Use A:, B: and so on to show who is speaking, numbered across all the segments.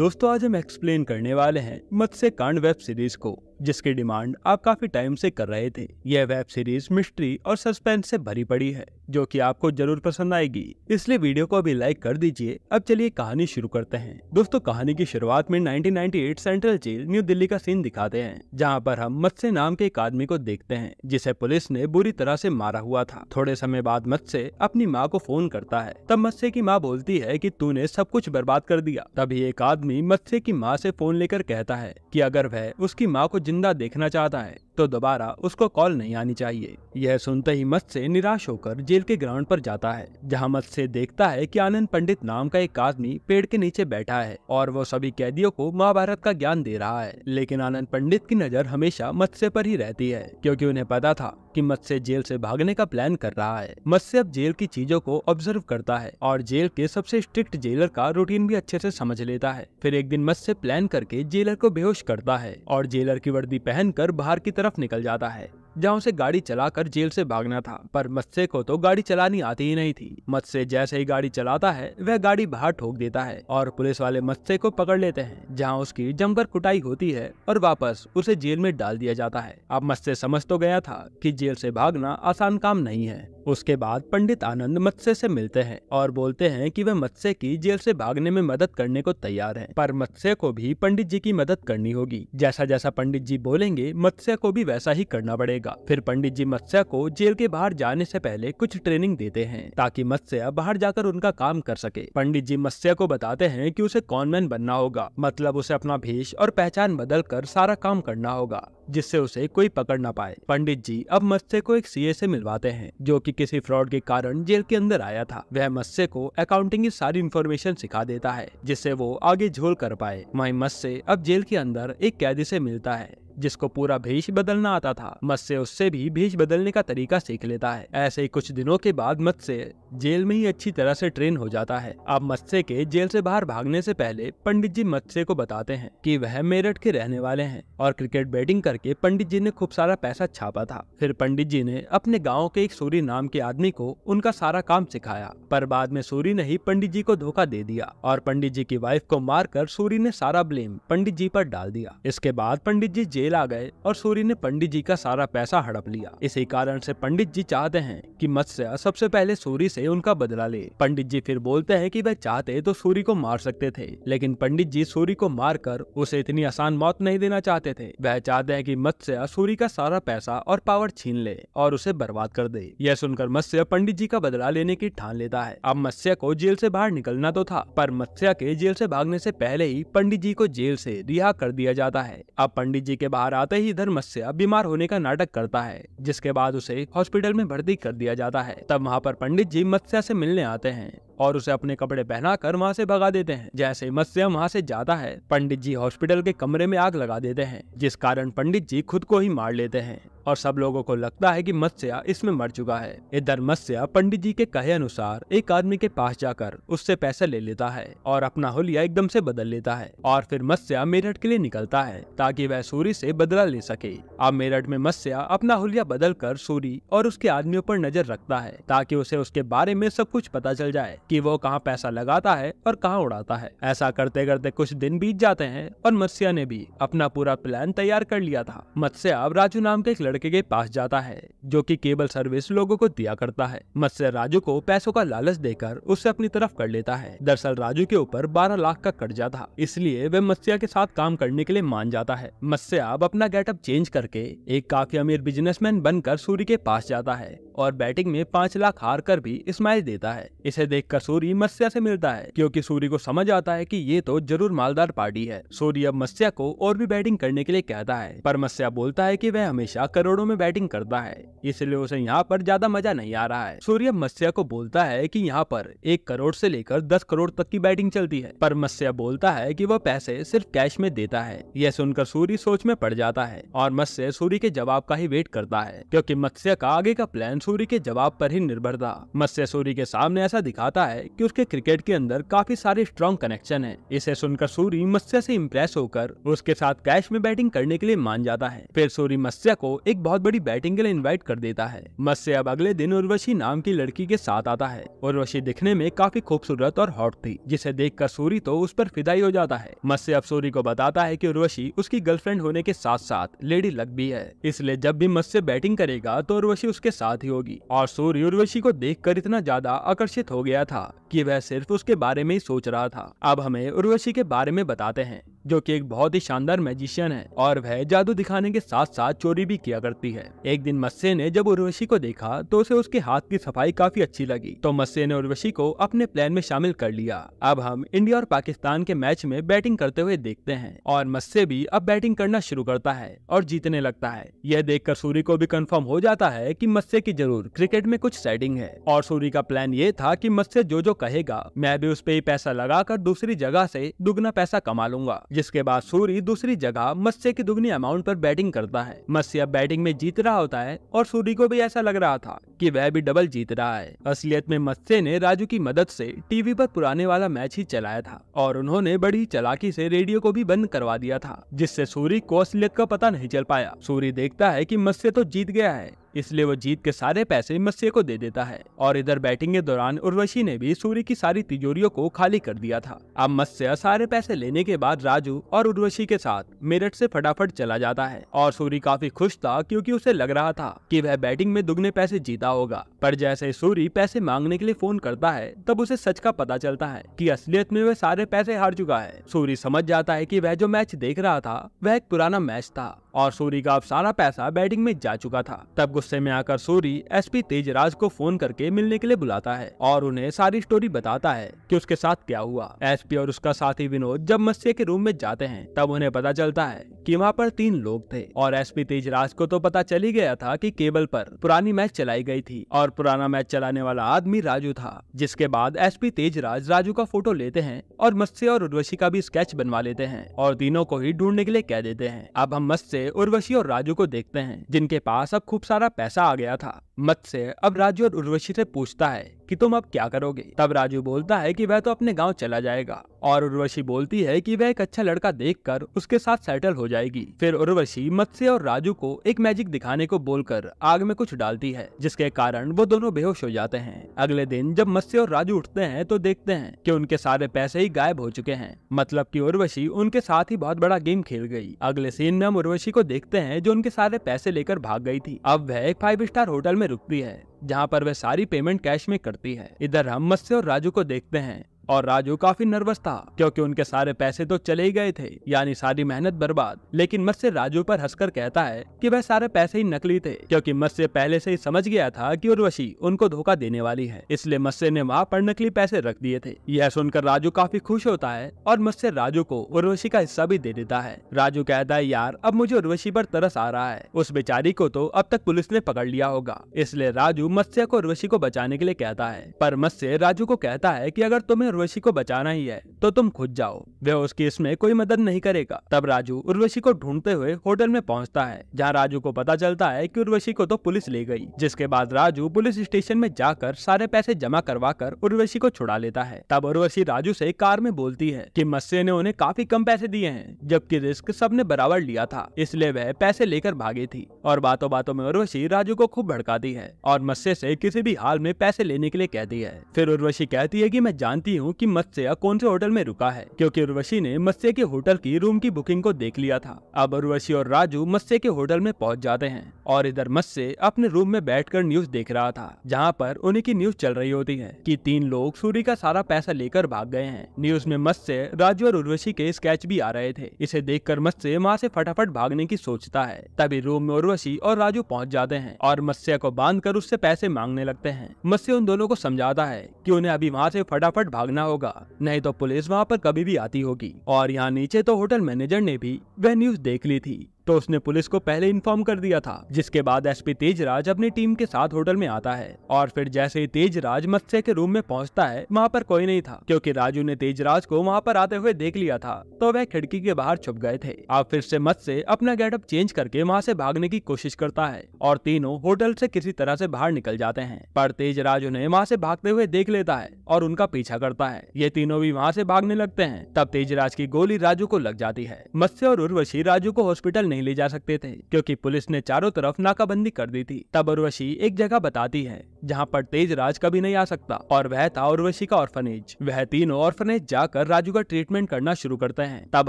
A: दोस्तों आज हम एक्सप्लेन करने वाले हैं मत्स्य कांड वेब सीरीज को जिसकी डिमांड आप काफी टाइम से कर रहे थे यह वेब सीरीज मिस्ट्री और सस्पेंस से भरी पड़ी है जो कि आपको जरूर पसंद आएगी इसलिए वीडियो को अभी लाइक कर दीजिए अब चलिए कहानी शुरू करते हैं दोस्तों कहानी की शुरुआत में 1998 सेंट्रल जेल न्यू दिल्ली का सीन दिखाते हैं जहाँ पर हम मत्स्य नाम के एक आदमी को देखते हैं जिसे पुलिस ने बुरी तरह से मारा हुआ था थोड़े समय बाद मत्स्य अपनी माँ को फोन करता है तब मत्स्य की माँ बोलती है की तू सब कुछ बर्बाद कर दिया तभी एक आदमी मत्स्य की माँ ऐसी फोन लेकर कहता है की अगर वह उसकी माँ को जिंदा देखना चाहता है तो दोबारा उसको कॉल नहीं आनी चाहिए यह सुनते ही मत से निराश होकर जेल के ग्राउंड पर जाता है जहाँ मत से देखता है कि आनंद पंडित नाम का एक आदमी पेड़ के नीचे बैठा है और वो सभी कैदियों को महाभारत का ज्ञान दे रहा है लेकिन आनंद पंडित की नजर हमेशा मत्स्य पर ही रहती है क्योंकि उन्हें पता था कि मत्स्य जेल से भागने का प्लान कर रहा है मत्स्य अब जेल की चीजों को ऑब्जर्व करता है और जेल के सबसे स्ट्रिक्ट जेलर का रूटीन भी अच्छे से समझ लेता है फिर एक दिन मत्स्य प्लान करके जेलर को बेहोश करता है और जेलर की वर्दी पहनकर बाहर की तरफ तरफ निकल जाता है जहाँ उसे गाड़ी चलाकर जेल से भागना था पर मत्स्य को तो गाड़ी चलानी आती ही नहीं थी मत्स्य जैसे ही गाड़ी चलाता है वह गाड़ी बाहर ठोक देता है और पुलिस वाले मत्स्य को पकड़ लेते हैं जहाँ उसकी जमकर कुटाई होती है और वापस उसे जेल में डाल दिया जाता है अब मत्स्य समझ तो गया था की जेल से भागना आसान काम नहीं है उसके बाद पंडित आनंद मत्स्य से मिलते हैं और बोलते हैं कि वह मत्स्य की जेल से भागने में मदद करने को तैयार है पर मत्स्य को भी पंडित जी की मदद करनी होगी जैसा जैसा पंडित जी बोलेंगे मत्स्य को भी वैसा ही करना पड़ेगा रहेगा फिर पंडित जी मत्स्य को जेल के बाहर जाने से पहले कुछ ट्रेनिंग देते हैं ताकि मत्स्य बाहर जाकर उनका काम कर सके पंडित जी मत्स्य को बताते हैं कि उसे कॉनमैन बनना होगा मतलब उसे अपना भेष और पहचान बदल कर सारा काम करना होगा जिससे उसे कोई पकड़ ना पाए पंडित जी अब मत्स्य को एक सीए से मिलवाते हैं जो कि किसी फ्रॉड के कारण जेल के अंदर आया था वह मत्स्य को अकाउंटिंग की सारी इन्फॉर्मेशन सिखा देता है जिससे वो आगे झोल कर पाए वही मत्स्य अब जेल के अंदर एक कैदी से मिलता है जिसको पूरा भेष बदलना आता था मत्स्य उससे भी भेष बदलने का तरीका सीख लेता है ऐसे ही कुछ दिनों के बाद मत्स्य जेल में ही अच्छी तरह से ट्रेन हो जाता है अब मत्स्य के जेल से बाहर भागने से पहले पंडित जी मत्स्य को बताते हैं कि वह मेरठ के रहने वाले हैं और क्रिकेट बैटिंग करके पंडित जी ने खूब सारा पैसा छापा था फिर पंडित जी ने अपने गाँव के एक सूरी नाम के आदमी को उनका सारा काम सिखाया पर बाद में सूरी ने ही पंडित जी को धोखा दे दिया और पंडित जी की वाइफ को मारकर सूरी ने सारा ब्लेम पंडित जी पर डाल दिया इसके बाद पंडित जी जेल आ गए और सूर्य ने पंडित जी का सारा पैसा हड़प लिया इसी कारण से पंडित जी चाहते हैं कि मत्स्य सबसे पहले सूरी से उनका बदला ले पंडित जी फिर बोलते हैं कि वह चाहते तो सूरी को मार सकते थे लेकिन पंडित जी सूरी को मारकर उसे इतनी आसान मौत नहीं देना चाहते थे वह चाहते है की मत्स्य सूरी का सारा पैसा और पावर छीन ले और उसे बर्बाद कर दे यह सुनकर मत्स्य पंडित जी का बदला लेने की ठान लेता है अब मत्स्य को जेल ऐसी बाहर निकलना तो था पर मत्स्य के जेल ऐसी भागने ऐसी पहले ही पंडित जी को जेल ऐसी रिहा कर दिया जाता है अब पंडित जी के बाद बाहर आते ही धर्मस्या बीमार होने का नाटक करता है जिसके बाद उसे हॉस्पिटल में भर्ती कर दिया जाता है तब वहाँ पर पंडित जी मत्स्या से मिलने आते हैं और उसे अपने कपड़े पहना कर वहाँ से भगा देते हैं जैसे ही मत्स्य वहाँ से जाता है पंडित जी हॉस्पिटल के कमरे में आग लगा देते हैं जिस कारण पंडित जी खुद को ही मार लेते हैं और सब लोगों को लगता है कि मत्स्य इसमें मर चुका है इधर मत्स्य पंडित जी के कहे अनुसार एक आदमी के पास जाकर उससे पैसा ले लेता है और अपना होलिया एकदम से बदल लेता है और फिर मत्स्य मेरठ के लिए निकलता है ताकि वह सूरी से बदला ले सके अब मेरठ में मत्स्य अपना होलिया बदल कर सूरी और उसके आदमियों पर नजर रखता है ताकि उसे उसके बारे में सब कुछ पता चल जाए कि वो कहाँ पैसा लगाता है और कहाँ उड़ाता है ऐसा करते करते कुछ दिन बीत जाते हैं और मत्स्या ने भी अपना पूरा प्लान तैयार कर लिया था मत्स्य अब राजू नाम के एक लड़के के पास जाता है जो की केबल सर्विस लोगो को दिया करता है मत्स्य राजू को पैसों का लालच देकर उसे अपनी तरफ कर लेता है दरअसल राजू के ऊपर बारह लाख का कर्जा था इसलिए वह मत्स्या के साथ काम करने के लिए मान जाता है मत्स्य अब अपना गेटअप चेंज करके एक काफी अमीर बिजनेसमैन बनकर सूर्य के पास जाता है और बैटिंग में पांच लाख हार कर भी स्माइल देता है इसे देखकर सूरी मत्स्या से मिलता है क्योंकि सूरी को समझ आता है कि ये तो जरूर मालदार पार्टी है सूरी अब मत्स्या को और भी बैटिंग करने के लिए कहता है पर मत्स्या बोलता है की वह हमेशा करोड़ों में बैटिंग करता है इसलिए उसे यहाँ पर ज्यादा मजा नहीं आ रहा है सूर्य अब मत्स्या को बोलता है की यहाँ पर एक करोड़ ऐसी लेकर दस करोड़ तक की बैटिंग चलती है पर मत्स्या बोलता है की वह पैसे सिर्फ कैश में देता है यह सुनकर सूर्य सोच में पड़ जाता है और मत्स्य सूर्य के जवाब का ही वेट करता है क्योंकि मत्स्य का आगे का प्लान सूरी के जवाब पर ही निर्भर था मत्स्य सूरी के सामने ऐसा दिखाता है कि उसके क्रिकेट के अंदर काफी सारे स्ट्रॉन्ग कनेक्शन है इसे सुनकर सूरी मत्स्य से इम्प्रेस होकर उसके साथ कैश में बैटिंग करने के लिए मान जाता है फिर सूरी मत्स्य को एक बहुत बड़ी बैटिंग के लिए इन्वाइट कर देता है मत्स्य अब अगले दिन उर्वशी नाम की लड़की के साथ आता है उर्वशी दिखने में काफी खूबसूरत और हॉट थी जिसे देख सूरी तो उस पर फिदाई हो जाता है मत्स्य अब सूरी को बताता है की उर्वशी उसकी गर्लफ्रेंड होने के साथ साथ लेडी लग भी है इसलिए जब भी मत्स्य बैटिंग करेगा तो उर्वशी उसके साथ ही होगी और सूर्य उर्वशी को देखकर इतना ज्यादा आकर्षित हो गया था कि वह सिर्फ उसके बारे में ही सोच रहा था अब हमें उर्वशी के बारे में बताते हैं जो कि एक बहुत ही शानदार मैजिशियन है और वह जादू दिखाने के साथ साथ चोरी भी किया करती है एक दिन मस्से ने जब उर्वशी को देखा तो उसे उसके हाथ की सफाई काफी अच्छी लगी तो मस्से ने उर्वशी को अपने प्लान में शामिल कर लिया अब हम इंडिया और पाकिस्तान के मैच में बैटिंग करते हुए देखते हैं और मस्से भी अब बैटिंग करना शुरू करता है और जीतने लगता है यह देख सूर्य को भी कन्फर्म हो जाता है की मत्स्य की जरूर क्रिकेट में कुछ सेटिंग है और सूर्य का प्लान ये था की मत्स्य जो जो कहेगा मैं भी उस पर पैसा लगा दूसरी जगह ऐसी दुगना पैसा कमा लूंगा जिसके बाद सूरी दूसरी जगह मत्स्य की दुगनी अमाउंट पर बैटिंग करता है मत्स्य बैटिंग में जीत रहा होता है और सूरी को भी ऐसा लग रहा था कि वह भी डबल जीत रहा है असलियत में मत्स्य ने राजू की मदद से टीवी पर पुराने वाला मैच ही चलाया था और उन्होंने बड़ी चलाकी से रेडियो को भी बंद करवा दिया था जिससे सूरी को असलियत का पता नहीं चल पाया सूरी देखता है की मत्स्य तो जीत गया है इसलिए वो जीत के सारे पैसे मत्स्य को दे देता है और इधर बैटिंग के दौरान उर्वशी ने भी सूर्य की सारी तिजोरियों को खाली कर दिया था अब मत्स्य सारे पैसे लेने के बाद राजू और उर्वशी के साथ मेरठ से फटाफट चला जाता है और सूर्य काफी खुश था क्योंकि उसे लग रहा था कि वह बैटिंग में दुगने पैसे जीता होगा पर जैसे सूरी पैसे मांगने के लिए फोन करता है तब उसे सच का पता चलता है कि असलियत में वह सारे पैसे हार चुका है सूरी समझ जाता है कि वह जो मैच देख रहा था वह एक पुराना मैच था और सूरी का अब सारा पैसा बैटिंग में जा चुका था तब गुस्से में आकर सूरी एसपी तेजराज को फोन करके मिलने के लिए बुलाता है और उन्हें सारी स्टोरी बताता है कि उसके साथ क्या हुआ एसपी और उसका साथी विनोद जब मत्स्य के रूम में जाते हैं तब उन्हें पता चलता है कि वहाँ पर तीन लोग थे और एस तेजराज को तो पता चल ही गया था की केबल पर पुरानी मैच चलाई गयी थी और पुराना मैच चलाने वाला आदमी राजू था जिसके बाद एस तेजराज राजू का फोटो लेते हैं और मत्स्य और उर्वशी का भी स्केच बनवा लेते हैं और तीनों को ही ढूंढने के लिए कह देते हैं अब हम मत्स्य से उर्वशी और राजू को देखते हैं जिनके पास अब खूब सारा पैसा आ गया था मत्स्य अब राजू और उर्वशी से पूछता है कि तुम अब क्या करोगे तब राजू बोलता है कि वह तो अपने गांव चला जाएगा और उर्वशी बोलती है कि वह एक अच्छा लड़का देखकर उसके साथ सेटल हो जाएगी फिर उर्वशी मत्स्य और राजू को एक मैजिक दिखाने को बोलकर आग में कुछ डालती है जिसके कारण वो दोनों बेहोश हो जाते हैं अगले दिन जब मत्स्य और राजू उठते हैं तो देखते हैं की उनके सारे पैसे ही गायब हो चुके हैं मतलब की उर्वशी उनके साथ ही बहुत बड़ा गेम खेल गयी अगले सीन में हम उर्वशी को देखते हैं जो उनके सारे पैसे लेकर भाग गयी थी अब वह एक फाइव स्टार होटल में रुकती है जहाँ पर वह सारी पेमेंट कैश में करती है इधर हम मत्स्य और राजू को देखते हैं और राजू काफी नर्वस था क्योंकि उनके सारे पैसे तो चले ही गए थे यानी सारी मेहनत बर्बाद लेकिन मत्स्य राजू पर हंसकर कहता है कि वह सारे पैसे ही नकली थे क्योंकि मत्स्य पहले से ही समझ गया था कि उर्वशी उनको धोखा देने वाली है इसलिए मत्स्य ने वहाँ पर नकली पैसे रख दिए थे यह सुनकर राजू काफी खुश होता है और मत्स्य राजू को उर्वशी का हिस्सा भी दे देता है राजू कहता है यार अब मुझे उर्वशी पर तरस आ रहा है उस बेचारी को तो अब तक पुलिस ने पकड़ लिया होगा इसलिए राजू मत्स्य को उर्वशी को बचाने के लिए कहता है पर मत्स्य राजू को कहता है की अगर तुम्हें उर्वशी को बचाना ही है तो तुम खुद जाओ वह उसकी इसमें कोई मदद नहीं करेगा तब राजू उर्वशी को ढूंढते हुए होटल में पहुंचता है जहां राजू को पता चलता है कि उर्वशी को तो पुलिस ले गई जिसके बाद राजू पुलिस स्टेशन में जाकर सारे पैसे जमा करवा कर उर्वशी को छुड़ा लेता है तब उर्वशी राजू से कार में बोलती है की मत्स्य ने उन्हें काफी कम पैसे दिए हैं जबकि रिस्क सबने बराबर लिया था इसलिए वह पैसे लेकर भागी थी और बातों बातों में उर्वशी राजू को खूब भड़काती है और मत्स्य से किसी भी हाल में पैसे लेने के लिए कहती है फिर उर्वशी कहती है की मैं जानती हूँ हूँ कि मत्स्य कौन से होटल में रुका है क्योंकि उर्वशी ने मत्स्य के होटल की रूम की बुकिंग को देख लिया था अब उर्वशी और राजू मत्स्य के होटल में पहुँच जाते हैं और इधर मत्स्य अपने रूम में बैठ न्यूज देख रहा था जहाँ पर उन्हीं की न्यूज चल रही होती है की तीन लोग सूर्य का सारा पैसा लेकर भाग गए हैं न्यूज में मत्स्य राजू और उर्वशी के स्केच भी आ रहे थे इसे देख कर मत्स्य वहाँ ऐसी फटाफट भागने की सोचता है तभी रूम में उर्वशी और राजू पहुँच जाते हैं और मत्स्य को बांध कर उससे पैसे मांगने लगते हैं मत्स्य उन दोनों को समझाता है की उन्हें अभी वहाँ से फटाफट भाग भागना होगा नहीं तो पुलिस वहाँ पर कभी भी आती होगी और यहाँ नीचे तो होटल मैनेजर ने भी वह न्यूज देख ली थी तो उसने पुलिस को पहले इन्फॉर्म कर दिया था जिसके बाद एसपी तेजराज अपनी टीम के साथ होटल में आता है और फिर जैसे ही तेजराज मत्स्य के रूम में पहुंचता है वहां पर कोई नहीं था क्योंकि राजू ने तेजराज को वहां पर आते हुए देख लिया था तो वह खिड़की के बाहर छुप गए थे अब फिर से मत्स्य अपना गेटअप चेंज करके वहाँ ऐसी भागने की कोशिश करता है और तीनों होटल ऐसी किसी तरह ऐसी बाहर निकल जाते हैं पर तेजराज उन्हें वहाँ ऐसी भागते हुए देख लेता है और उनका पीछा करता है ये तीनों भी वहाँ ऐसी भागने लगते हैं तब तेजराज की गोली राजू को लग जाती है मत्स्य और उर्वशी राजू को हॉस्पिटल नहीं ले जा सकते थे क्योंकि पुलिस ने चारों तरफ नाकाबंदी कर दी थी तब उर्वशी एक जगह बताती है जहाँ पर तेज राज कभी नहीं आ सकता और वह था उर्वशी का ऑर्फनेज वह तीनों ऑर्फनेज जाकर राजू का ट्रीटमेंट करना शुरू करते हैं तब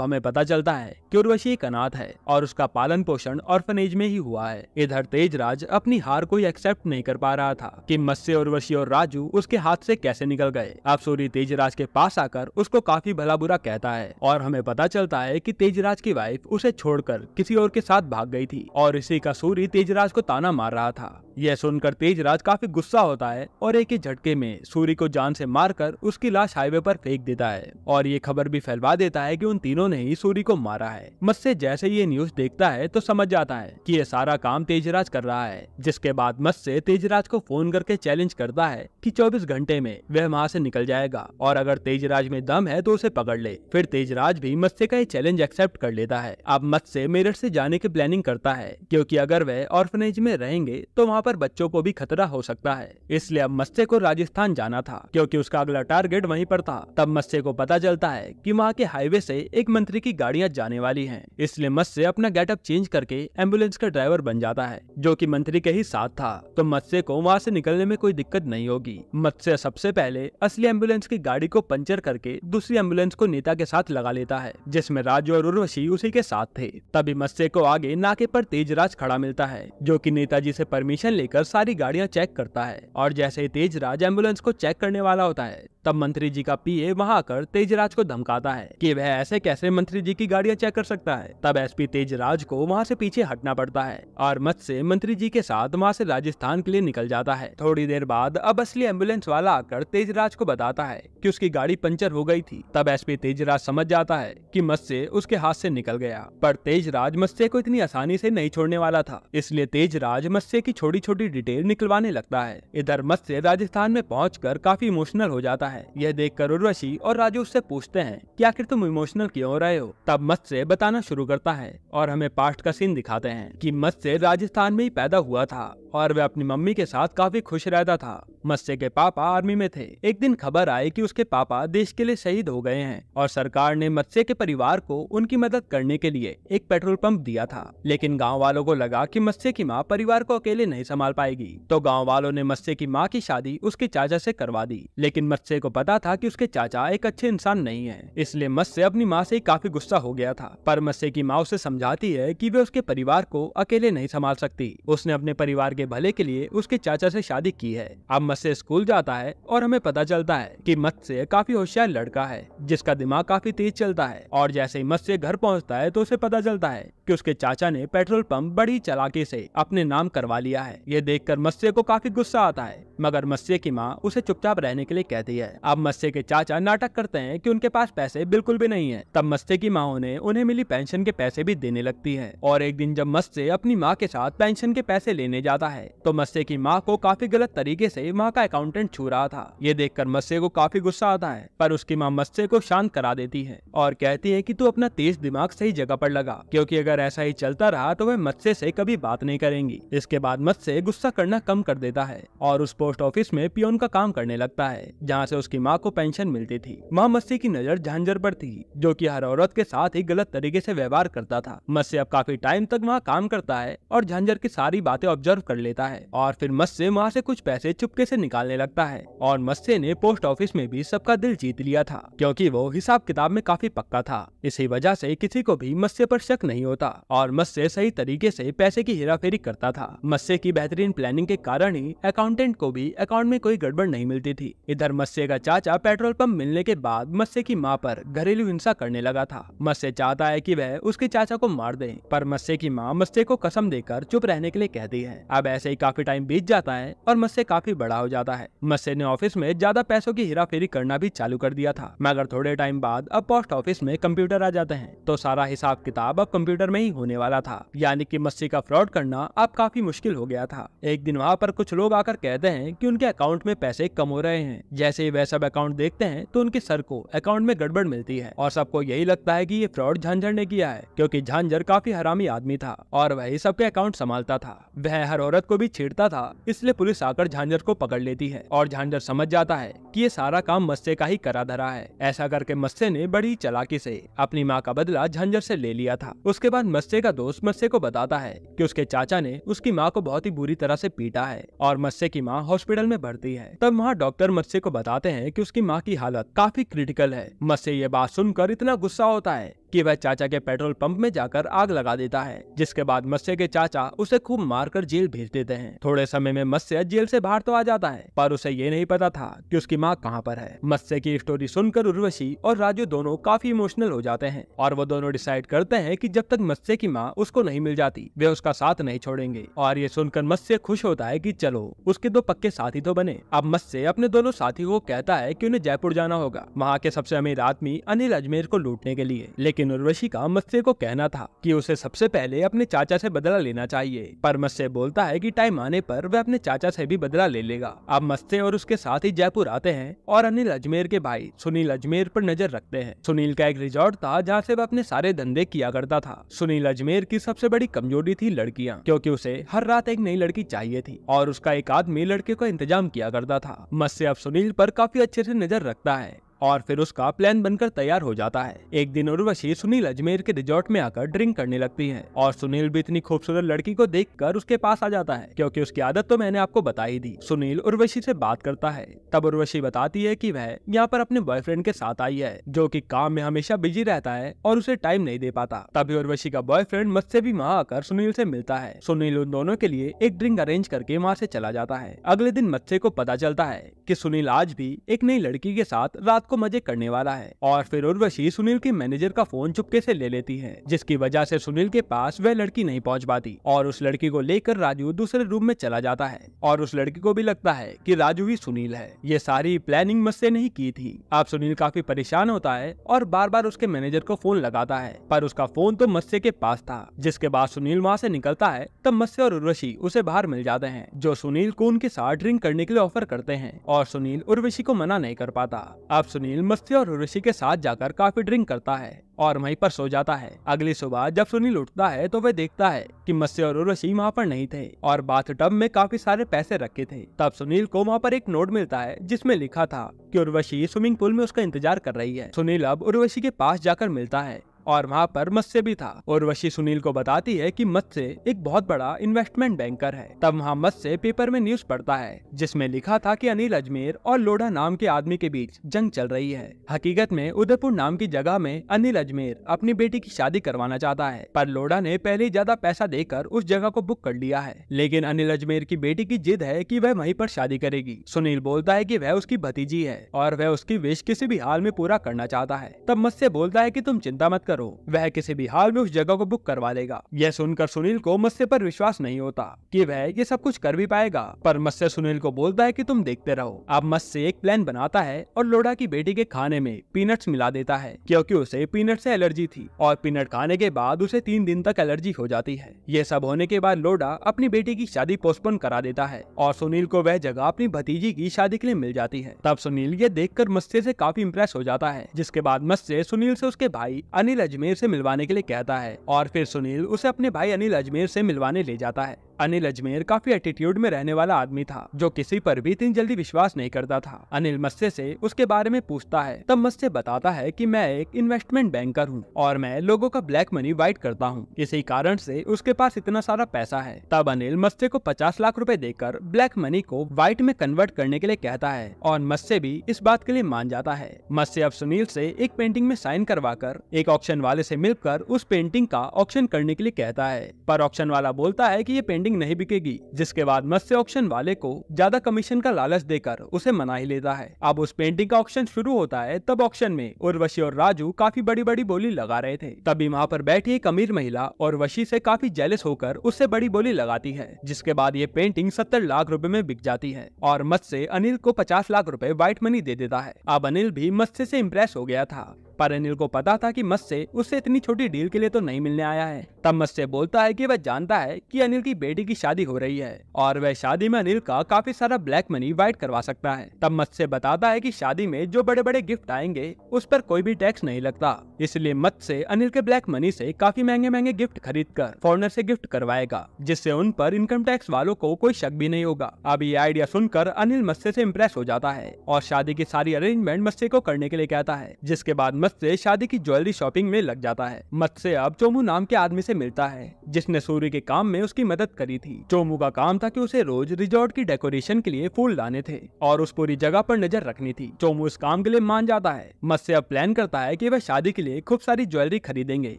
A: हमें पता चलता है की उर्वशी एक अनाथ है और उसका पालन पोषण ऑर्फनेज में ही हुआ है इधर तेज राज अपनी हार को एक्सेप्ट नहीं कर पा रहा था की मत्स्य उर्वशी और राजू उसके हाथ ऐसी कैसे निकल गए अब सूर्य तेजराज के पास आकर उसको काफी भला बुरा कहता है और हमें पता चलता है कि तेजराज की वाइफ उसे छोड़कर किसी किसी और के साथ भाग गई थी और इसी का सूर्य तेजराज को ताना मार रहा था यह सुनकर तेजराज काफी गुस्सा होता है और एक ही झटके में सूरी को जान से मारकर उसकी लाश हाईवे पर फेंक देता है और ये खबर भी फैलवा देता है कि उन तीनों ने ही सूरी को मारा है मत्स्य जैसे ये न्यूज देखता है तो समझ जाता है कि ये सारा काम तेजराज कर रहा है जिसके बाद मत्स्य तेजराज को फोन करके चैलेंज करता है की चौबीस घंटे में वह वहाँ ऐसी निकल जाएगा और अगर तेजराज में दम है तो उसे पकड़ ले फिर तेजराज भी मत्स्य का ये चैलेंज एक्सेप्ट कर लेता है अब मत्स्य मेरठ ऐसी जाने की प्लानिंग करता है क्यूँकी अगर वह ऑर्फनेज में रहेंगे तो वहाँ वहाँ पर बच्चों को भी खतरा हो सकता है इसलिए अब मत्स्य को राजस्थान जाना था क्योंकि उसका अगला टारगेट वहीं पर था तब मत्स्य को पता चलता है कि वहाँ के हाईवे से एक मंत्री की गाड़ियाँ जाने वाली हैं इसलिए मत्स्य अपना गेटअप चेंज करके एम्बुलेंस का ड्राइवर बन जाता है जो की मंत्री के ही साथ था तो मत्स्य को वहाँ ऐसी निकलने में कोई दिक्कत नहीं होगी मत्स्य सबसे पहले असली एम्बुलेंस की गाड़ी को पंचर करके दूसरी एम्बुलेंस को नेता के साथ लगा लेता है जिसमे राजू और उर्वशी उसी के साथ थे तभी मत्स्य को आगे नाके पर तेज राज खड़ा मिलता है जो की नेताजी से परमिशन लेकर सारी गाड़ियाँ चेक करता है और जैसे ही तेज राज एम्बुलेंस को चेक करने वाला होता है तब मंत्री जी का पीए वहां आकर तेजराज को धमकाता है कि वह ऐसे कैसे मंत्री जी की गाड़ियां चेक कर सकता है तब एसपी तेजराज को वहां से पीछे हटना पड़ता है और मत से मंत्री जी के साथ वहां से राजस्थान के लिए निकल जाता है थोड़ी देर बाद अब असली एम्बुलेंस वाला आकर तेजराज को बताता है की उसकी गाड़ी पंचर हो गयी थी तब एस तेजराज समझ जाता है की मत से उसके हाथ से निकल गया पर तेजराज मत्स्य को इतनी आसानी से नहीं छोड़ने वाला था इसलिए तेजराज मत्स्य की छोटी छोटी डिटेल निकलवाने लगता है इधर मत्स्य राजस्थान में पहुँच काफी इमोशनल हो जाता है है यह देखकर उर्वशी और राजू उससे पूछते हैं कि आखिर तुम इमोशनल क्यों हो रहे हो तब मत्स्य बताना शुरू करता है और हमें पास्ट का सीन दिखाते हैं कि मत्स्य राजस्थान में ही पैदा हुआ था और वह अपनी मम्मी के साथ काफी खुश रहता था मत्स्य के पापा आर्मी में थे एक दिन खबर आई कि उसके पापा देश के लिए शहीद हो गए हैं और सरकार ने मत्स्य के परिवार को उनकी मदद करने के लिए एक पेट्रोल पंप दिया था लेकिन गांव वालों को लगा कि मत्स्य की माँ परिवार को अकेले नहीं संभाल पाएगी तो गांव वालों ने मत्स्य की माँ की शादी उसके चाचा से करवा दी लेकिन मत्स्य को पता था कि उसके चाचा एक अच्छे इंसान नहीं है इसलिए मत्स्य अपनी माँ से काफी गुस्सा हो गया था पर मत्स्य की माँ उसे समझाती है कि वे उसके परिवार को अकेले नहीं संभाल सकती उसने अपने परिवार के भले के लिए उसके चाचा ऐसी शादी की है अब मत्स्य स्कूल जाता है और हमें पता चलता है की मत्स्य काफी होशियार लड़का है जिसका दिमाग काफी तेज चलता है और जैसे ही मत्स्य घर पहुँचता है तो उसे पता चलता है की उसके चाचा ने पेट्रोल पंप बड़ी चलाके से अपने नाम करवा लिया है ये देखकर मत्स्य को काफी गुस्सा आता है मगर मत्स्य की माँ उसे चुपचाप रहने के लिए कहती है है अब मस्से के चाचा नाटक करते हैं कि उनके पास पैसे बिल्कुल भी नहीं है तब मस्से की माँ ने उन्हें मिली पेंशन के पैसे भी देने लगती है और एक दिन जब मस्से अपनी माँ के साथ पेंशन के पैसे लेने जाता है तो मस्से की माँ को काफी गलत तरीके से माँ का अकाउंटेंट छू रहा था ये देखकर मस्से को काफी गुस्सा आता है पर उसकी माँ मस्से को शांत करा देती है और कहती है की तू अपना तेज दिमाग सही जगह पर लगा क्यूँकी अगर ऐसा ही चलता रहा तो वह मत्स्य से कभी बात नहीं करेंगी इसके बाद मत्स्य गुस्सा करना कम कर देता है और उस पोस्ट ऑफिस में पियोन का काम करने लगता है जहाँ से उसकी माँ को पेंशन मिलती थी माँ मस्सी की नजर झांझर पर थी जो की हर औरत के साथ ही गलत तरीके ऐसी व्यवहार करता था मस्से अब काफी टाइम तक वहाँ काम करता है और झांझर की सारी बातें ऑब्जर्व कर लेता है और फिर मस्से वहाँ से कुछ पैसे चुपके से निकालने लगता है और मस्से ने पोस्ट ऑफिस में भी सबका दिल जीत लिया था क्योंकि वो हिसाब किताब में काफी पक्का था इसी वजह से किसी को भी मस्से पर शक नहीं होता और मस्से सही तरीके से पैसे की हेराफेरी करता था मस्से की बेहतरीन प्लानिंग के कारण ही अकाउंटेंट को भी अकाउंट में कोई गड़बड़ नहीं मिलती थी इधर मस्से का चाचा पेट्रोल पंप मिलने के बाद मत्स्य की माँ पर घरेलू हिंसा करने लगा था मत्स्य चाहता है कि वह उसके चाचा को मार दे पर मत्स्य की माँ मत्स्य को कसम देकर चुप रहने के लिए कहती है अब ऐसे ही काफी टाइम बीत जाता है और मत्स्य काफी बड़ा हो जाता है मत्स्य ने ऑफिस में ज्यादा पैसों की फेरी करना भी चालू कर दिया था मगर थोड़े टाइम बाद अब पोस्ट ऑफिस में कंप्यूटर आ जाते हैं तो सारा हिसाब किताब अब कंप्यूटर में ही होने वाला था यानी की मस्सी का फ्रॉड करना अब काफी मुश्किल हो गया था एक दिन वहाँ पर कुछ लोग आकर कहते हैं की उनके अकाउंट में पैसे कम हो रहे हैं जैसे वह सब अकाउंट देखते हैं तो उनके सर को अकाउंट में गड़बड़ मिलती है और सबको यही लगता है की ये फ्रॉड झांझर ने किया है क्यूँकी झांझर काफी हरामी आदमी था और वही सबके अकाउंट संभालता था वह हर औरत को भी छेड़ता था इसलिए पुलिस आकर झांझर को पकड़ लेती है और झांझर समझ जाता है कि ये सारा काम मस्से का ही करा धरा है ऐसा करके मस्से ने बड़ी चलाकी से अपनी माँ का बदला झांझर से ले लिया था उसके बाद मस्से का दोस्त मस्से को बताता है कि उसके चाचा ने उसकी माँ को बहुत ही बुरी तरह से पीटा है और मस्से की माँ हॉस्पिटल में भर्ती है तब वहाँ डॉक्टर मस्से को बताता बताते हैं कि उसकी माँ की हालत काफी क्रिटिकल है मस से ये बात सुनकर इतना गुस्सा होता है कि वह चाचा के पेट्रोल पंप में जाकर आग लगा देता है जिसके बाद मत्स्य के चाचा उसे खूब मारकर जेल भेज देते हैं थोड़े समय में मत्स्य जेल से बाहर तो आ जाता है पर उसे ये नहीं पता था कि उसकी माँ कहाँ पर है मत्स्य की स्टोरी सुनकर उर्वशी और राजू दोनों काफी इमोशनल हो जाते हैं और वो दोनों डिसाइड करते हैं की जब तक मत्स्य की माँ उसको नहीं मिल जाती वे उसका साथ नहीं छोड़ेंगे और ये सुनकर मत्स्य खुश होता है की चलो उसके दो पक्के साथी तो बने अब मत्स्य अपने दोनों साथी को कहता है की उन्हें जयपुर जाना होगा वहाँ के सबसे अमीर आदमी अनिल अजमेर को लूटने के लिए लेकिन लेकिन उर्वशी का मत्स्य को कहना था कि उसे सबसे पहले अपने चाचा से बदला लेना चाहिए पर मत्स्य बोलता है कि टाइम आने पर वह अपने चाचा से भी बदला ले लेगा अब मत्स्य और उसके साथ ही जयपुर आते हैं और अनिल अजमेर के भाई सुनील अजमेर पर नजर रखते हैं सुनील का एक रिजॉर्ट था जहाँ से वह अपने सारे धंधे किया करता था सुनील अजमेर की सबसे बड़ी कमजोरी थी लड़कियाँ क्योंकि उसे हर रात एक नई लड़की चाहिए थी और उसका एक आदमी लड़के का इंतजाम किया करता था मत्स्य अब सुनील पर काफी अच्छे से नजर रखता है और फिर उसका प्लान बनकर तैयार हो जाता है एक दिन उर्वशी सुनील अजमेर के रिजोर्ट में आकर ड्रिंक करने लगती है और सुनील भी इतनी खूबसूरत लड़की को देख उसके पास आ जाता है क्योंकि उसकी आदत तो मैंने आपको बता ही दी सुनील उर्वशी से बात करता है तब उर्वशी बताती है कि वह यहाँ पर अपने बॉयफ्रेंड के साथ आई है जो कि काम में हमेशा बिजी रहता है और उसे टाइम नहीं दे पाता तभी उर्वशी का बॉयफ्रेंड से भी वहाँ आकर सुनील से मिलता है सुनील उन दोनों के लिए एक ड्रिंक अरेंज करके वहाँ से चला जाता है अगले दिन मत्स्य को पता चलता है कि सुनील आज भी एक नई लड़की के साथ रात आपको मजे करने वाला है और फिर उर्वशी सुनील के मैनेजर का फोन चुपके से ले लेती है जिसकी वजह से सुनील के पास वह लड़की नहीं पहुंच पाती और उस लड़की को लेकर राजू दूसरे रूम में चला जाता है और उस लड़की को भी लगता है की राजू ही सुनील है ये सारी प्लानिंग मुझसे नहीं की थी अब सुनील काफी परेशान होता है और बार बार उसके मैनेजर को फोन लगाता है पर उसका फोन तो मत्स्य के पास था जिसके बाद सुनील वहाँ से निकलता है तब मत्स्य और उर्वशी उसे बाहर मिल जाते हैं जो सुनील को उनके साथ ड्रिंक करने के लिए ऑफर करते हैं और सुनील उर्वशी को मना नहीं कर पाता अब सुनील मस्ती और ऋषि के साथ जाकर काफी ड्रिंक करता है और वहीं पर सो जाता है अगली सुबह जब सुनील उठता है तो वह देखता है कि मस्ती और उर्वशी वहाँ पर नहीं थे और बाथटब में काफी सारे पैसे रखे थे तब सुनील को वहाँ पर एक नोट मिलता है जिसमें लिखा था कि उर्वशी स्विमिंग पूल में उसका इंतजार कर रही है सुनील अब उर्वशी के पास जाकर मिलता है और वहाँ पर मत्स्य भी था और वशी सुनील को बताती है कि मत्स्य एक बहुत बड़ा इन्वेस्टमेंट बैंकर है तब वहाँ मत्स्य पेपर में न्यूज पढ़ता है जिसमें लिखा था कि अनिल अजमेर और लोढ़ा नाम के आदमी के बीच जंग चल रही है हकीकत में उदयपुर नाम की जगह में अनिल अजमेर अपनी बेटी की शादी करवाना चाहता है पर लोढ़ा ने पहले ज्यादा पैसा देकर उस जगह को बुक कर लिया है लेकिन अनिल अजमेर की बेटी की जिद है की वह वही पर शादी करेगी सुनील बोलता है की वह उसकी भतीजी है और वह उसकी विश किसी भी हाल में पूरा करना चाहता है तब मत्स्य बोलता है की तुम चिंता मत करो वह किसी भी हाल में उस जगह को बुक करवा लेगा यह सुनकर सुनील को मत्स्य पर विश्वास नहीं होता कि वह ये सब कुछ कर भी पाएगा पर मत्स्य सुनील को बोलता है कि तुम देखते रहो अब मत्स्य एक प्लान बनाता है और लोडा की बेटी के खाने में पीनट्स मिला देता है क्योंकि उसे पीनट से एलर्जी थी और पीनट खाने के बाद उसे तीन दिन तक एलर्जी हो जाती है ये सब होने के बाद लोडा अपनी बेटी की शादी पोस्टपोन करा देता है और सुनील को वह जगह अपनी भतीजी की शादी के लिए मिल जाती है तब सुनील ये कर मत्स्य काफी इम्प्रेस हो जाता है जिसके बाद मत्स्य सुनील से उसके भाई अनिल अजमेर से मिलवाने के लिए कहता है और फिर सुनील उसे अपने भाई अनिल अजमेर से मिलवाने ले जाता है अनिल अजमेर काफी एटीट्यूड में रहने वाला आदमी था जो किसी पर भी इतनी जल्दी विश्वास नहीं करता था अनिल मस्से से उसके बारे में पूछता है तब मस्से बताता है कि मैं एक इन्वेस्टमेंट बैंकर हूँ और मैं लोगों का ब्लैक मनी वाइट करता हूँ इसी कारण से उसके पास इतना सारा पैसा है तब अनिल मस्से को पचास लाख रूपए देकर ब्लैक मनी को व्हाइट में कन्वर्ट करने के लिए कहता है और मस्से भी इस बात के लिए मान जाता है मस्से अब सुनील ऐसी एक पेंटिंग में साइन करवा कर एक ऑप्शन वाले ऐसी मिलकर उस पेंटिंग का ऑप्शन करने के लिए कहता है पर ऑप्शन वाला बोलता है की ये पेंटिंग पेंडिंग नहीं बिकेगी जिसके बाद मत्स्य ऑप्शन वाले को ज्यादा कमीशन का लालच देकर उसे मना ही लेता है अब उस पेंटिंग का ऑप्शन शुरू होता है तब ऑप्शन में उर्वशी और राजू काफी बड़ी बड़ी बोली लगा रहे थे तभी वहाँ पर बैठी एक अमीर महिला और वशी से काफी जेलस होकर उससे बड़ी बोली लगाती है जिसके बाद ये पेंटिंग सत्तर लाख रूपए में बिक जाती है और मत्स्य अनिल को पचास लाख रूपए व्हाइट मनी दे देता है अब अनिल भी मत्स्य से इम्प्रेस हो गया था पर अनिल को पता था कि मत्स्य उससे इतनी छोटी डील के लिए तो नहीं मिलने आया है तब मत्स्य बोलता है कि वह जानता है कि अनिल की बेटी की शादी हो रही है और वह शादी में अनिल का काफी सारा ब्लैक मनी वाइट करवा सकता है तब मत्स्य बताता है की शादी में जो बड़े बड़े गिफ्ट आएंगे उस पर कोई भी टैक्स नहीं लगता इसलिए मत्स्य अनिल के ब्लैक मनी ऐसी काफी महंगे महंगे गिफ्ट खरीद कर फॉरनर ऐसी गिफ्ट करवाएगा जिससे उन पर इनकम टैक्स वालों को कोई शक भी नहीं होगा अब ये आइडिया सुनकर अनिल मत्स्य ऐसी इम्प्रेस हो जाता है और शादी की सारी अरेंजमेंट मत्स्य को करने के लिए कहता है जिसके बाद मत्स्य मत से शादी की ज्वेलरी शॉपिंग में लग जाता है मत से अब चोमू नाम के आदमी से मिलता है जिसने सूर्य के काम में उसकी मदद करी थी चोमू का काम था कि उसे रोज रिजॉर्ट की डेकोरेशन के लिए फूल लाने थे और उस पूरी जगह पर नजर रखनी थी चोमू इस काम के लिए मान जाता है मत से अब प्लान करता है की वह शादी के लिए खूब सारी ज्वेलरी खरीदेंगे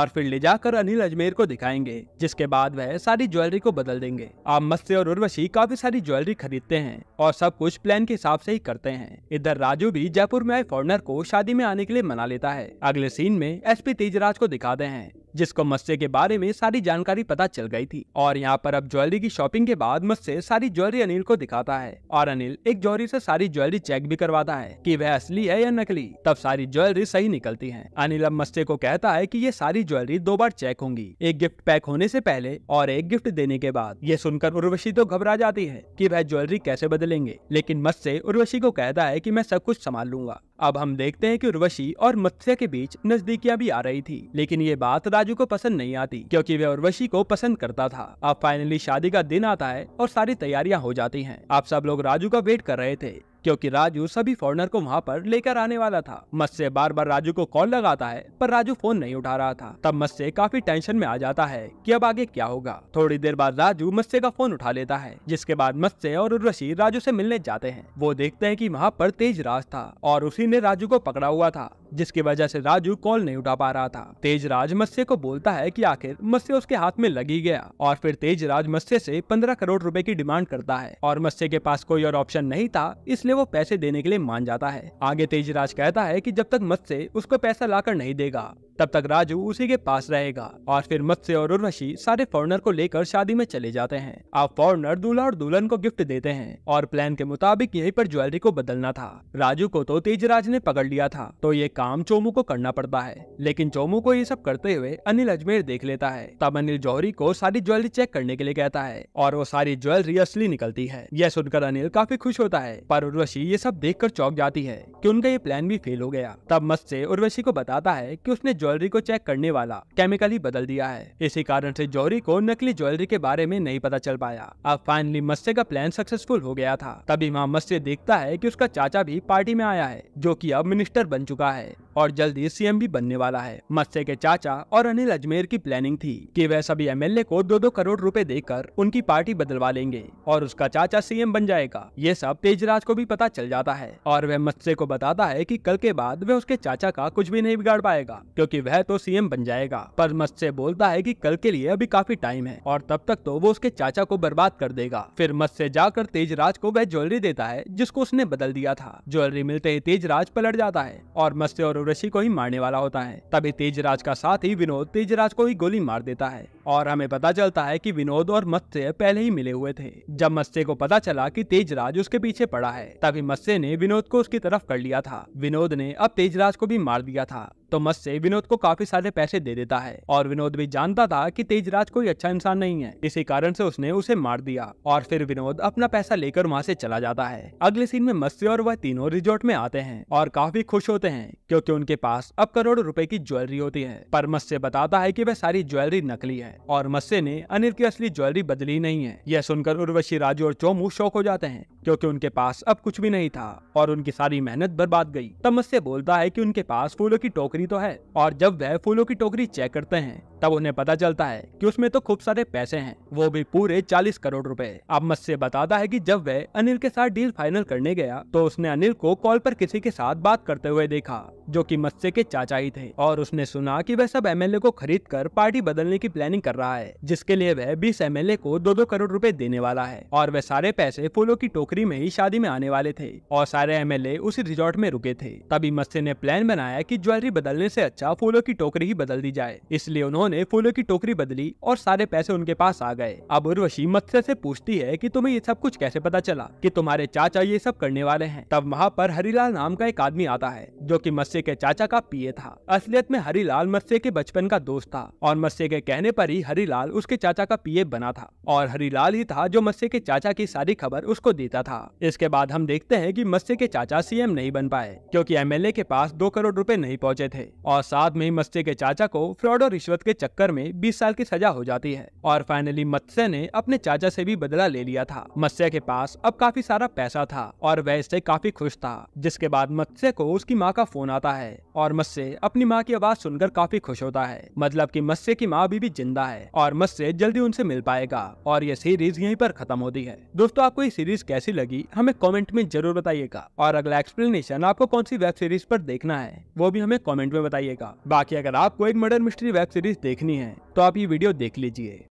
A: और फिर ले जाकर अनिल अजमेर को दिखाएंगे जिसके बाद वह सारी ज्वेलरी को बदल देंगे आप मत्स्य और उर्वशी काफी सारी ज्वेलरी खरीदते हैं और सब कुछ प्लान के हिसाब से ही करते हैं इधर राजू भी जयपुर में आए फॉरनर को शादी में आने के लिए मना लेता है अगले सीन में एसपी तेजराज को दिखाते हैं जिसको मस्से के बारे में सारी जानकारी पता चल गई थी और यहाँ पर अब ज्वेलरी की शॉपिंग के बाद मस्से सारी ज्वेलरी अनिल को दिखाता है और अनिल एक ज्वेलरी से सारी ज्वेलरी चेक भी करवाता है कि वह असली है या नकली तब सारी ज्वेलरी सही निकलती है अनिल अब मस्से को कहता है कि ये सारी ज्वेलरी दो बार चेक होंगी एक गिफ्ट पैक होने से पहले और एक गिफ्ट देने के बाद ये सुनकर उर्वशी तो घबरा जाती है की वह ज्वेलरी कैसे बदलेंगे लेकिन मस्से उर्वशी को कहता है की मैं सब कुछ संभाल लूंगा अब हम देखते हैं कि उर्वशी और मत्स्य के बीच नजदीकियां भी आ रही थी लेकिन ये बात राजू को पसंद नहीं आती क्योंकि वह उर्वशी को पसंद करता था अब फाइनली शादी का दिन आता है और सारी तैयारियां हो जाती हैं आप सब लोग राजू का वेट कर रहे थे क्योंकि राजू सभी फॉरनर को वहाँ पर लेकर आने वाला था मत्स्य बार बार राजू को कॉल लगाता है पर राजू फोन नहीं उठा रहा था तब मत्स्य काफी टेंशन में आ जाता है कि अब आगे क्या होगा थोड़ी देर बाद राजू मत्स्य का फोन उठा लेता है जिसके बाद मत्स्य और उर्वशी राजू से मिलने जाते हैं वो देखते हैं कि वहाँ पर तेज राज था और उसी ने राजू को पकड़ा हुआ था जिसकी वजह से राजू कॉल नहीं उठा पा रहा था तेजराज मत्स्य को बोलता है कि आखिर मत्स्य उसके हाथ में लगी गया और फिर तेज राज मत्स्य से पंद्रह करोड़ रुपए की डिमांड करता है और मत्स्य के पास कोई और ऑप्शन नहीं था इसलिए वो पैसे देने के लिए मान जाता है आगे तेजराज कहता है की जब तक मत्स्य उसको पैसा लाकर नहीं देगा तब तक राजू उसी के पास रहेगा और फिर मत्स्य और उर्वशी सारे फॉरनर को लेकर शादी में चले जाते हैं अब फॉरनर दूल्हा और दुल्हन को गिफ्ट देते हैं और प्लान के मुताबिक यहीं पर ज्वेलरी को बदलना था राजू को तो तेजराज ने पकड़ लिया था तो ये काम चोमू को करना पड़ता है लेकिन चोमू को ये सब करते हुए अनिल अजमेर देख लेता है तब अनिल जौहरी को सारी ज्वेलरी चेक करने के लिए कहता है और वो सारी ज्वेलरी असली निकलती है यह सुनकर अनिल काफी खुश होता है पर उर्वशी ये सब देख चौंक जाती है कि उनका ये प्लान भी फेल हो गया तब मत्स्य उर्वशी को बताता है कि उसने ज्वेलरी को चेक करने वाला केमिकल ही बदल दिया है इसी कारण से जौहरी को नकली ज्वेलरी के बारे में नहीं पता चल पाया अब फाइनली मत्स्य का प्लान सक्सेसफुल हो गया था तभी वहाँ मत्स्य देखता है की उसका चाचा भी पार्टी में आया है जो की अब मिनिस्टर बन चुका है और जल्द ही सीएम भी बनने वाला है मत्स्य के चाचा और अनिल अजमेर की प्लानिंग थी कि वह सभी एमएलए को दो दो करोड़ रुपए देकर उनकी पार्टी बदलवा लेंगे और उसका चाचा सीएम बन जाएगा ये सब तेजराज को भी पता चल जाता है और वह मत्स्य को बताता है की कल के बाद वह उसके चाचा का कुछ भी नहीं बिगाड़ पाएगा क्यूँकी वह तो सीएम बन जाएगा पर मत्स्य बोलता है की कल के लिए अभी काफी टाइम है और तब तक तो वो उसके चाचा को बर्बाद कर देगा फिर मत्स्य जाकर तेजराज को वह ज्वेलरी देता है जिसको उसने बदल दिया था ज्वेलरी मिलते ही तेजराज पलट जाता है और मत्स्य और ऋषि को ही मारने वाला होता है तभी तेजराज का साथ ही विनोद तेजराज को ही गोली मार देता है और हमें पता चलता है कि विनोद और मत्स्य पहले ही मिले हुए थे जब मत्स्य को पता चला कि तेजराज उसके पीछे पड़ा है तभी मत्स्य ने विनोद को उसकी तरफ कर लिया था विनोद ने अब तेजराज को भी मार दिया था तो मस्त से विनोद को काफी सारे पैसे दे देता है और विनोद भी जानता था कि तेजराज कोई अच्छा इंसान नहीं है इसी कारण से उसने उसे मार दिया और फिर विनोद अपना पैसा लेकर वहाँ से चला जाता है अगले सीन में मत्स्य और वह तीनों रिजोर्ट में आते हैं और काफी खुश होते हैं क्योंकि उनके पास अब करोड़ रुपए की ज्वेलरी होती है पर मत्स्य बताता है कि वह सारी ज्वेलरी नकली है और मत्स्य ने अनिल की असली ज्वेलरी बदली नहीं है यह सुनकर उर्वशी राजू और चोमू शौक हो जाते हैं क्योंकि उनके पास अब कुछ भी नहीं था और उनकी सारी मेहनत बर्बाद गई तब मत्स्य बोलता है की उनके पास फूलों की टोकरी टोकरी तो है और जब वह फूलों की टोकरी चेक करते हैं तब उन्हें पता चलता है कि उसमें तो खूब सारे पैसे हैं वो भी पूरे 40 करोड़ रुपए अब मत्स्य बताता है कि जब वह अनिल के साथ डील फाइनल करने गया तो उसने अनिल को कॉल पर किसी के साथ बात करते हुए देखा जो कि मत्स्य के चाचा ही थे और उसने सुना कि वह सब एमएलए को खरीद कर पार्टी बदलने की प्लानिंग कर रहा है जिसके लिए वह बीस एम को दो दो करोड़ रूपए देने वाला है और वह सारे पैसे फूलों की टोकरी में ही शादी में आने वाले थे और सारे एम उसी रिजोर्ट में रुके थे तभी मत्स्य ने प्लान बनाया की ज्वेलरी बदलने ऐसी अच्छा फूलों की टोकरी ही बदल दी जाए इसलिए उन्होंने उन्होंने फूलों की टोकरी बदली और सारे पैसे उनके पास आ गए अब उर्वशी मत्स्य से पूछती है कि तुम्हें ये सब कुछ कैसे पता चला कि तुम्हारे चाचा ये सब करने वाले हैं तब वहाँ पर हरिलाल नाम का एक आदमी आता है जो कि मत्स्य के चाचा का पीए था असलियत में हरिलाल मत्स्य के बचपन का दोस्त था और मत्स्य के कहने पर ही हरिलाल उसके चाचा का पीए बना था और हरिलाल ही था जो मत्स्य के चाचा की सारी खबर उसको देता था इसके बाद हम देखते हैं की मत्स्य के चाचा सी नहीं बन पाए क्यूँकी एम के पास दो करोड़ रूपए नहीं पहुँचे थे और साथ में ही मत्स्य के चाचा को फ्रॉड और रिश्वत के चक्कर में 20 साल की सजा हो जाती है और फाइनली मत्स्य ने अपने चाचा से भी बदला ले लिया था मत्स्य के पास अब काफी सारा पैसा था और वह इससे काफी खुश था जिसके बाद मत्स्य को उसकी माँ का फोन आता है और मत्स्य अपनी माँ की आवाज सुनकर काफी खुश होता है मतलब की मत्स्य की माँ अभी भी जिंदा है और मत्स्य जल्दी उनसे मिल पाएगा और यह सीरीज यही आरोप खत्म होती है दोस्तों आपको ये सीरीज कैसी लगी हमें कॉमेंट में जरूर बताइएगा और अगला एक्सप्लेनेशन आपको कौन सी वेब सीरीज पर देखना है वो भी हमें कॉमेंट में बताइएगा बाकी अगर आपको एक मर्डर मिस्ट्री वेब सीरीज देखनी है तो आप ये वीडियो देख लीजिए